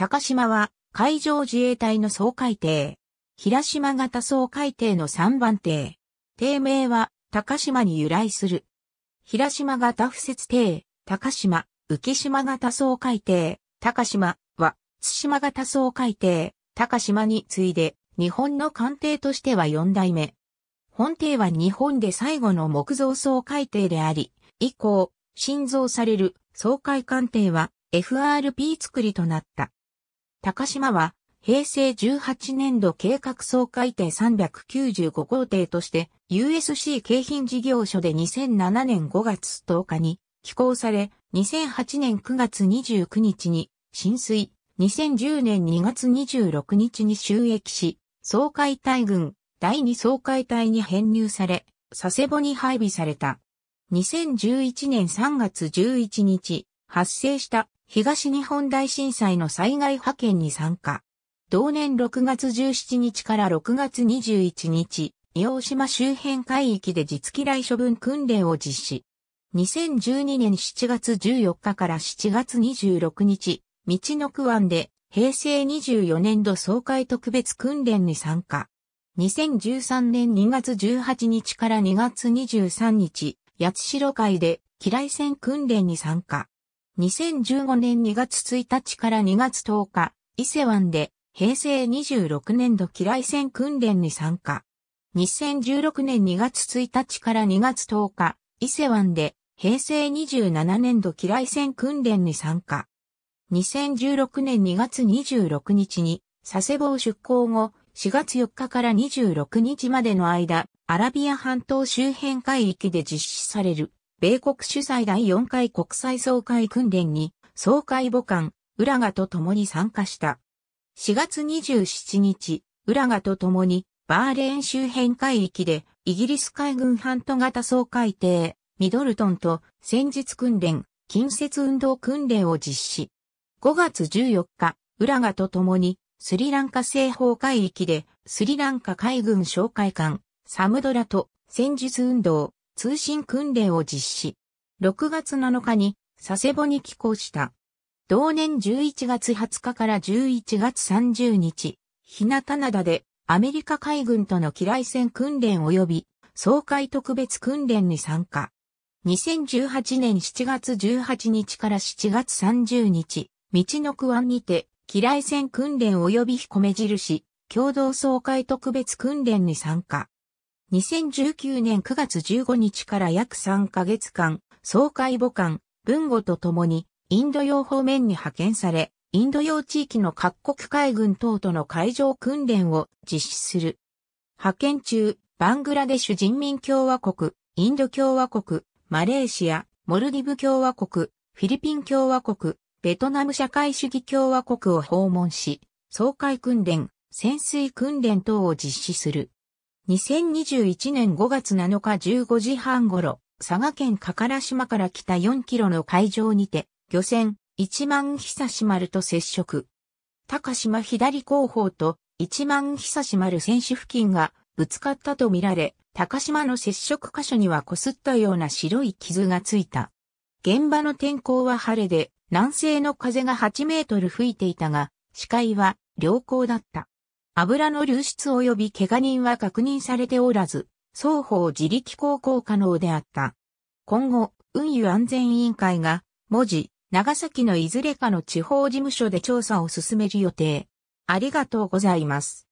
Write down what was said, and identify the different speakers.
Speaker 1: 高島は海上自衛隊の総海艇。平島型総海艇の3番艇。艇名は高島に由来する。平島型不設艇、高島、浮島型総海艇、高島は、津島型総海艇、高島に次いで、日本の艦艇としては4代目。本艇は日本で最後の木造総海艇であり、以降、新造される総海艦艇は FRP 作りとなった。高島は、平成18年度計画総改定395号艇として、USC 京浜事業所で2007年5月10日に寄港され、2008年9月29日に浸水、2010年2月26日に収益し、総海大軍第2総海隊に編入され、佐世保に配備された。2011年3月11日、発生した東日本大震災の災害派遣に参加。同年6月17日から6月21日、硫黄島周辺海域で実機雷処分訓練を実施。2012年7月14日から7月26日、道の区湾で平成24年度総会特別訓練に参加。2013年2月18日から2月23日、八代海で機雷戦訓練に参加。2015年2月1日から2月10日、伊勢湾で平成26年度機雷戦訓練に参加。2016年2月1日から2月10日、伊勢湾で平成27年度機雷戦訓練に参加。2016年2月26日に佐世保出港後、4月4日から26日までの間、アラビア半島周辺海域で実施される米国主催第4回国際総会訓練に、総会母艦、浦賀と共に参加した。4月27日、浦賀と共に、バーレーン周辺海域で、イギリス海軍ハント型総会艇、ミドルトンと戦術訓練、近接運動訓練を実施。5月14日、浦賀と共に、スリランカ西方海域で、スリランカ海軍哨戒艦、サムドラと戦術運動、通信訓練を実施。6月7日に佐世保に寄港した。同年11月20日から11月30日、日向灘でアメリカ海軍との機雷戦訓練及び総会特別訓練に参加。2018年7月18日から7月30日、道の区湾にて、機雷戦訓練及び彦目印、共同総会特別訓練に参加。2019年9月15日から約3ヶ月間、総会母艦、文語とともに、インド洋方面に派遣され、インド洋地域の各国海軍等との海上訓練を実施する。派遣中、バングラデシュ人民共和国、インド共和国、マレーシア、モルディブ共和国、フィリピン共和国、ベトナム社会主義共和国を訪問し、総会訓練、潜水訓練等を実施する。2021年5月7日15時半頃、佐賀県加唐島から北4キロの海上にて、漁船、一万久し丸と接触。高島左後方と一万久し丸船首付近がぶつかったとみられ、高島の接触箇所には擦ったような白い傷がついた。現場の天候は晴れで、南西の風が8メートル吹いていたが、視界は良好だった。油の流出及び怪我人は確認されておらず、双方自力航行可能であった。今後、運輸安全委員会が、文字、長崎のいずれかの地方事務所で調査を進める予定。ありがとうございます。